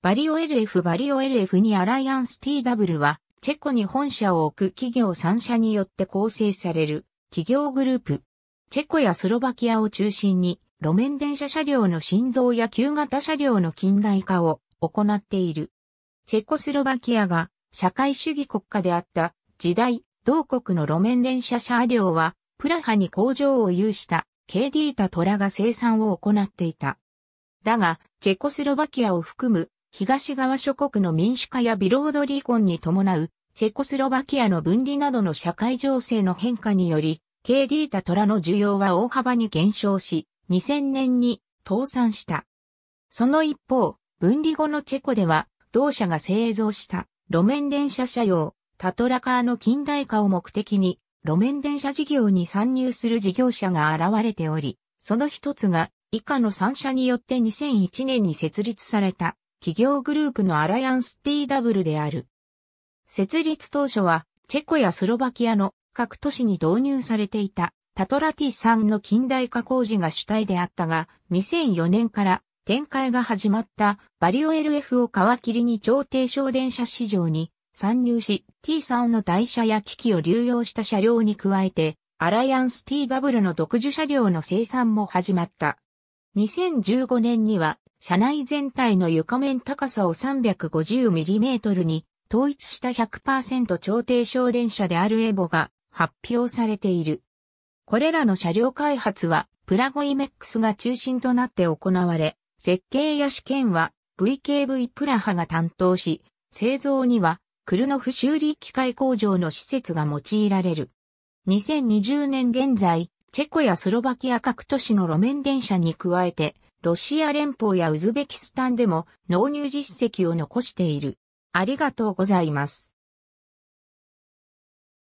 バリオ LF バリオ LF にアライアンス TW は、チェコに本社を置く企業3社によって構成される企業グループ。チェコやスロバキアを中心に、路面電車車両の心臓や旧型車両の近代化を行っている。チェコスロバキアが社会主義国家であった時代、同国の路面電車車両は、プラハに工場を有した KD タトラが生産を行っていた。だが、チェコスロバキアを含む東側諸国の民主化やビロードリーコンに伴う、チェコスロバキアの分離などの社会情勢の変化により、KD タトラ虎の需要は大幅に減少し、2000年に倒産した。その一方、分離後のチェコでは、同社が製造した路面電車車両、タトラカーの近代化を目的に、路面電車事業に参入する事業者が現れており、その一つが以下の3社によって2001年に設立された企業グループのアライアンス TW である。設立当初は、チェコやスロバキアの各都市に導入されていた、タトラティさんの近代化工事が主体であったが、2004年から展開が始まったバリオ LF を皮切りに超低省電車市場に参入し、T3 の台車や機器を流用した車両に加えて、アライアンス TW の独自車両の生産も始まった。2015年には車内全体の床面高さを 350mm に統一した100%超低省電車であるエボが発表されている。これらの車両開発はプラゴイメックスが中心となって行われ、設計や試験は VKV プラハが担当し、製造にはクルノフ修理機械工場の施設が用いられる。2020年現在、チェコやスロバキア各都市の路面電車に加えて、ロシア連邦やウズベキスタンでも納入実績を残している。ありがとうございます。